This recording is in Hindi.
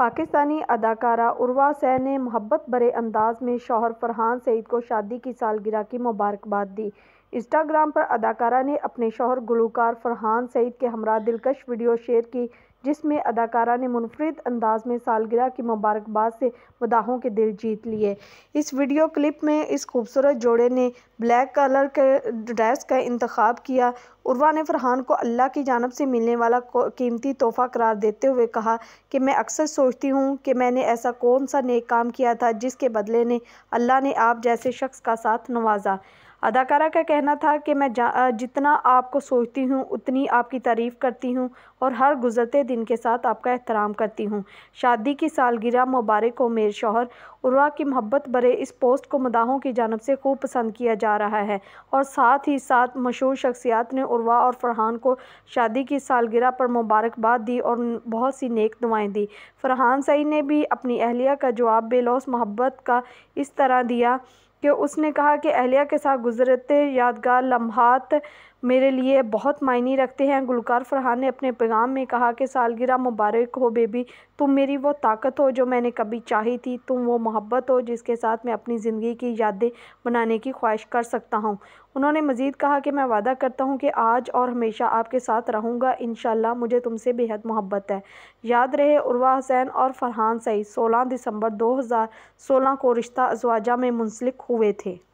पाकिस्तानी अदाकारा उर्वा सैन ने मोहब्बत भरे अंदाज में शौहर फरहान सईद को शादी की सालगिरह की मुबारकबाद दी इंस्टाग्राम पर अदाकारा ने अपने शोहर गुलूकार फरहान सईद के हमरा दिलकश वीडियो शेयर की जिसमें अदाकारा ने मुनफरद अंदाज में सालगिरह की मुबारकबाद से मदाहों के दिल जीत लिए इस वीडियो क्लिप में इस खूबसूरत जोड़े ने ब्लैक कलर के ड्रेस का इंतखब किया उर्वा ने फरहान को अल्लाह की जानब से मिलने वाला कीमती तोहफ़ा करार देते हुए कहा कि मैं अक्सर सोचती हूँ कि मैंने ऐसा कौन सा नेक काम किया था जिसके बदले ने अल्लाह ने आप जैसे शख्स का साथ नवाजा अदाकारा का कहना कहना था कि मैं जितना आपको सोचती हूँ उतनी आपकी तारीफ़ करती हूँ और हर गुजरते दिन के साथ आपका एहतराम करती हूँ शादी की सालगिरह मुबारक हो मेरे शोहर उर्वा की मोहब्बत भरे इस पोस्ट को मदाहों की जानब से खूब पसंद किया जा रहा है और साथ ही साथ मशहूर शख्सियात ने उर्वा और फरहान को शादी की सालगिरह पर मुबारकबाद दी और बहुत सी नेक दुआएं दी फरहान सई ने भी अपनी अहलिया का जवाब बेलौस मोहब्बत का इस तरह दिया कि उसने कहा कि अहलिया के साथ गुजरते यादगार लम्हात मेरे लिए बहुत मायने रखते हैं गुलकार फरहान ने अपने पैगाम में कहा कि सालगिरह मुबारक हो बेबी तुम मेरी वो ताकत हो जो मैंने कभी चाही थी तुम वो मोहब्बत हो जिसके साथ मैं अपनी ज़िंदगी की यादें बनाने की ख्वाहिश कर सकता हूँ उन्होंने मज़ीद कहा कि मैं वादा करता हूँ कि आज और हमेशा आपके साथ रहूँगा इन मुझे तुमसे बेहद मोहब्बत है याद रहे उर्वा हसैन और फरहान सईद सोलह दिसंबर दो हज़ार सोलह को रिश्ता अजवाजा में मुंसलिक हुए थे